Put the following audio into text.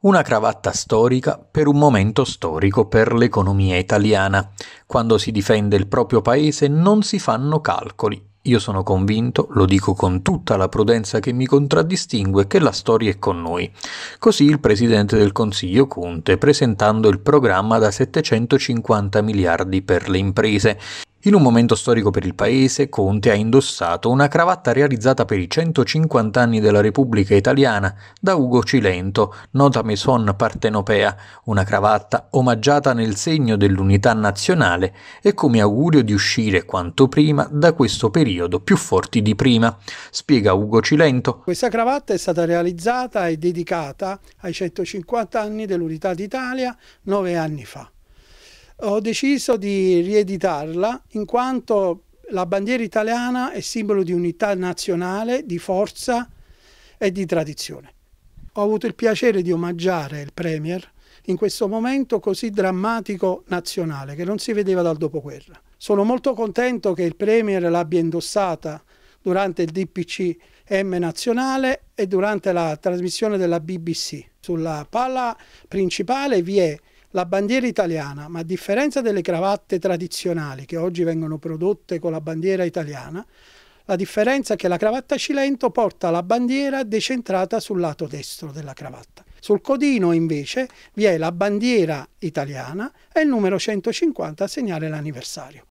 Una cravatta storica per un momento storico per l'economia italiana. Quando si difende il proprio paese non si fanno calcoli. Io sono convinto, lo dico con tutta la prudenza che mi contraddistingue, che la storia è con noi. Così il Presidente del Consiglio Conte presentando il programma da 750 miliardi per le imprese, in un momento storico per il paese, Conte ha indossato una cravatta realizzata per i 150 anni della Repubblica Italiana da Ugo Cilento, nota maison partenopea, una cravatta omaggiata nel segno dell'unità nazionale e come augurio di uscire quanto prima da questo periodo più forti di prima, spiega Ugo Cilento. Questa cravatta è stata realizzata e dedicata ai 150 anni dell'unità d'Italia nove anni fa ho deciso di rieditarla in quanto la bandiera italiana è simbolo di unità nazionale, di forza e di tradizione. Ho avuto il piacere di omaggiare il Premier in questo momento così drammatico nazionale che non si vedeva dal dopoguerra. Sono molto contento che il Premier l'abbia indossata durante il DPC M nazionale e durante la trasmissione della BBC. Sulla palla principale vi è la bandiera italiana, ma a differenza delle cravatte tradizionali che oggi vengono prodotte con la bandiera italiana, la differenza è che la cravatta Cilento porta la bandiera decentrata sul lato destro della cravatta. Sul codino invece vi è la bandiera italiana e il numero 150 a segnare l'anniversario.